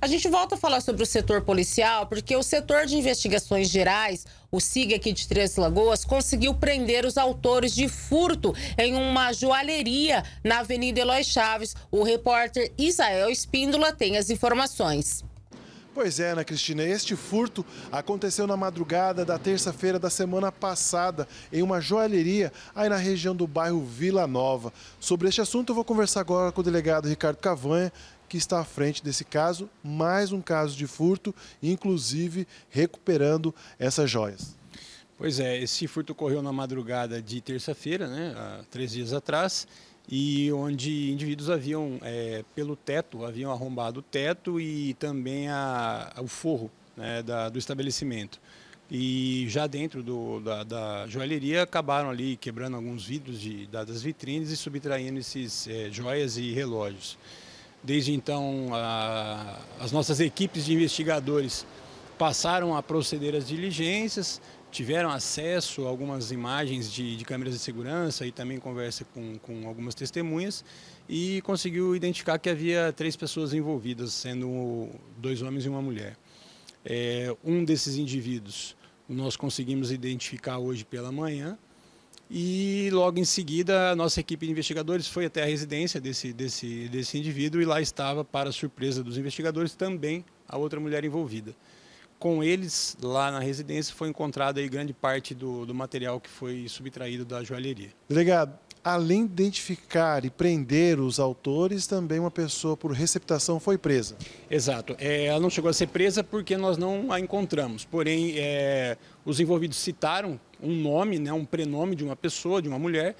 A gente volta a falar sobre o setor policial, porque o setor de investigações gerais, o SIG aqui de Três Lagoas, conseguiu prender os autores de furto em uma joalheria na Avenida Eloy Chaves. O repórter Isael Espíndola tem as informações. Pois é, Ana Cristina, este furto aconteceu na madrugada da terça-feira da semana passada em uma joalheria aí na região do bairro Vila Nova. Sobre este assunto eu vou conversar agora com o delegado Ricardo Cavanha, que está à frente desse caso, mais um caso de furto, inclusive recuperando essas joias. Pois é, esse furto ocorreu na madrugada de terça-feira, né, há três dias atrás, e onde indivíduos haviam, é, pelo teto, haviam arrombado o teto e também a, o forro né, da, do estabelecimento. E já dentro do, da, da, joalheria acabaram ali quebrando alguns vidros de, das vitrines e subtraindo esses é, joias e relógios. Desde então, a, as nossas equipes de investigadores passaram a proceder às diligências, tiveram acesso a algumas imagens de, de câmeras de segurança e também conversa com, com algumas testemunhas e conseguiu identificar que havia três pessoas envolvidas, sendo dois homens e uma mulher. É, um desses indivíduos nós conseguimos identificar hoje pela manhã, e logo em seguida, a nossa equipe de investigadores foi até a residência desse, desse, desse indivíduo e lá estava, para surpresa dos investigadores, também a outra mulher envolvida. Com eles, lá na residência, foi encontrada grande parte do, do material que foi subtraído da joalheria. Delegado, além de identificar e prender os autores, também uma pessoa por receptação foi presa. Exato. É, ela não chegou a ser presa porque nós não a encontramos. Porém, é, os envolvidos citaram um nome, né, um prenome de uma pessoa, de uma mulher.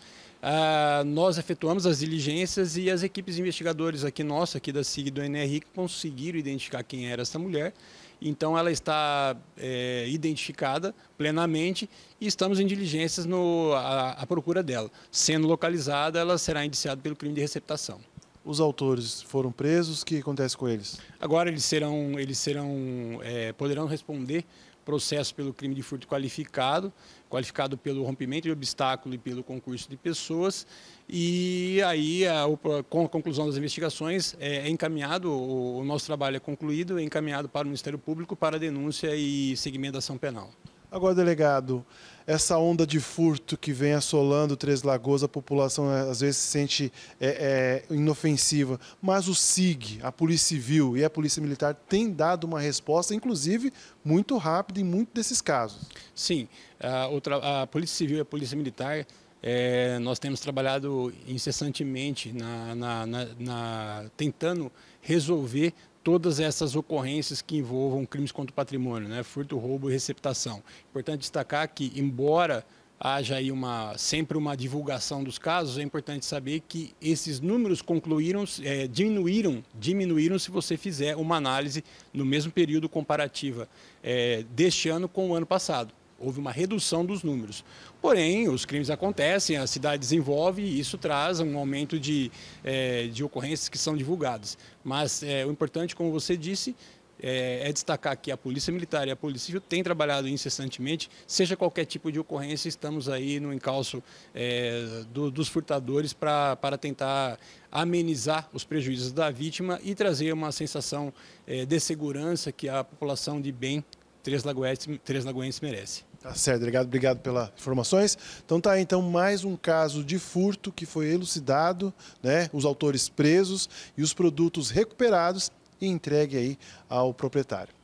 Ah, nós efetuamos as diligências e as equipes investigadoras aqui nossa, aqui da SIG do NRI, conseguiram identificar quem era essa mulher. Então ela está é, identificada plenamente e estamos em diligências no, a, a procura dela. Sendo localizada, ela será indiciada pelo crime de receptação os autores foram presos, o que acontece com eles? Agora eles serão, eles serão, é, poderão responder processo pelo crime de furto qualificado, qualificado pelo rompimento de obstáculo e pelo concurso de pessoas. E aí, a, com a conclusão das investigações, é, é, encaminhado, o, o nosso trabalho é concluído, é encaminhado para o Ministério Público para denúncia e segmentação penal. Agora, delegado, essa onda de furto que vem assolando Três Lagoas, a população eh, às vezes se sente é, é, inofensiva, mas o SIG, a Polícia Civil e a Polícia Militar têm dado uma resposta, inclusive muito rápida em muitos desses casos. Sim, a, outra, a Polícia Civil e a Polícia Militar, é, nós temos trabalhado incessantemente na, na, na, na tentando resolver todas essas ocorrências que envolvam crimes contra o patrimônio, né? furto, roubo e receptação. Importante destacar que, embora haja aí uma, sempre uma divulgação dos casos, é importante saber que esses números concluíram, é, diminuíram, diminuíram se você fizer uma análise no mesmo período comparativa é, deste ano com o ano passado. Houve uma redução dos números. Porém, os crimes acontecem, a cidade desenvolve e isso traz um aumento de, é, de ocorrências que são divulgadas. Mas é, o importante, como você disse, eh, é, destacar que a Polícia Militar e a Polícia Civil têm trabalhado incessantemente, seja qualquer tipo de ocorrência, estamos aí no encalço é, do, dos furtadores para tentar amenizar os prejuízos da vítima e trazer uma sensação é, de segurança que a população de bem Três Lagoenses, Três merece. Tá certo, delegado, obrigado pelas informações. Então tá aí, então, mais um caso de furto que foi elucidado, né? Os autores presos e os produtos recuperados e entregue aí ao proprietário.